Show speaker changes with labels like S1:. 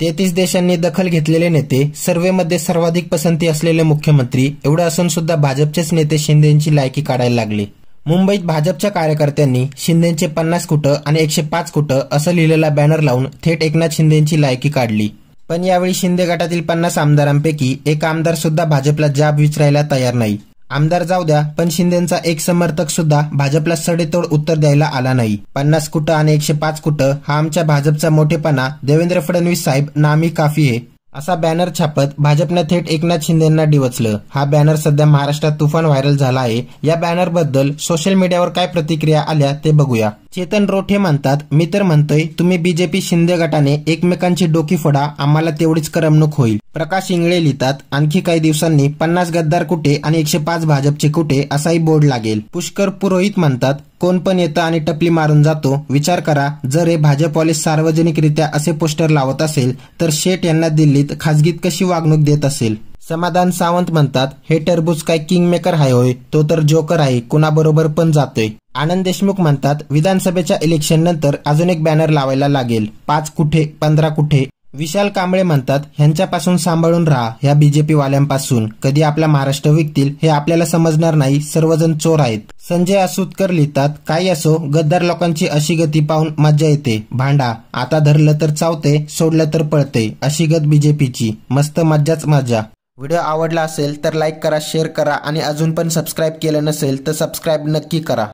S1: तेहतीस देशांनी दखल घेतलेले नेते सर्वेमध्ये सर्वाधिक पसंती असलेले मुख्यमंत्री एवढं असून सुद्धा भाजपचेच नेते शिंदेची लायकी काढायला लागले मुंबईत भाजपच्या कार्यकर्त्यांनी शिंदेचे पन्नास कुटं आणि एकशे पाच कुटं असं लिहिलेला बॅनर लावून थेट एकनाथ शिंदेची लायकी काढली पण यावेळी शिंदे गटातील पन्नास आमदारांपैकी एक आमदार सुद्धा भाजपला जाब विचारायला तयार नाही आमदार जाऊ द्या पण शिंदेचा एक समर्थक सुद्धा भाजपला सडेतोड उत्तर द्यायला आला नाही पन्नास कुटं आणि एकशे पाच कुटं हा आमच्या भाजपचा मोठेपणा देवेंद्र फडणवीस साहेब नामी काफी आहे असा बॅनर छापत भाजपने थेट एकनाथ शिंदेना डिवचलं हा बॅनर सध्या महाराष्ट्रात तुफान व्हायरल झाला आहे या बॅनरबद्दल सोशल मीडियावर काय प्रतिक्रिया आल्या ते बघूया चेतन रोठे म्हणतात मी तर म्हणतोय तुम्ही बीजेपी शिंदे गटाने एकमेकांची डोकी फोडा आम्हाला तेवढीच करमणूक होईल प्रकाश इंगळे लिहितात आणखी काही दिवसांनी पन्नास गद्दार कुठे आणि एकशे पाच भाजपचे कुठे असाही बोर्ड लागेल पुष्कर पुरोहित म्हणतात कोण पण येतं आणि टपली मारून जातो विचार करा जर हे भाजपवाले सार्वजनिकरित्या असे पोस्टर लावत असेल तर शेठ यांना दिल्लीत खासगीत कशी वागणूक देत असेल समाधान सावंत म्हणतात हे टरबूज काय किंगमेकर हाय होय तो तर जोकर आहे कुणाबरोबर पण जातोय आनंद देशमुख म्हणतात विधानसभेच्या इलेक्शन नंतर अजून एक बॅनर लावायला लागेल पाच कुठे पंधरा कुठे विशाल कांबळे म्हणतात ह्यांच्यापासून सांभाळून राहा ह्या बीजेपी वाल्यांपासून कधी आपला महाराष्ट्र विकतील हे आपल्याला समजणार नाही सर्वजण चोर आहेत संजय आसूतकर लिहितात काही असो गद्दार लोकांची अशी गती पाहून मज्जा येते भांडा आता धरलं तर चावते सोडलं तर पळते अशी गत बीजेपीची मस्त मज्जाच मज्जा व्हिडिओ आवडला असेल तर लाईक करा शेअर करा आणि अजून पण सबस्क्राईब केलं नसेल तर सबस्क्राईब नक्की करा